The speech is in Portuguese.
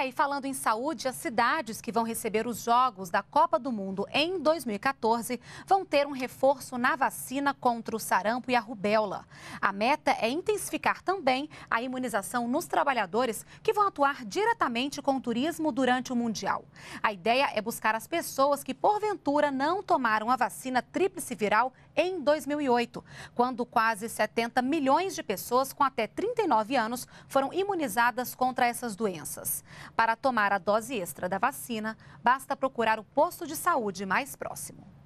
É, e falando em saúde, as cidades que vão receber os Jogos da Copa do Mundo em 2014 vão ter um reforço na vacina contra o sarampo e a rubéola. A meta é intensificar também a imunização nos trabalhadores que vão atuar diretamente com o turismo durante o Mundial. A ideia é buscar as pessoas que, porventura, não tomaram a vacina tríplice viral em 2008, quando quase 70 milhões de pessoas com até 39 anos foram imunizadas contra essas doenças. Para tomar a dose extra da vacina, basta procurar o posto de saúde mais próximo.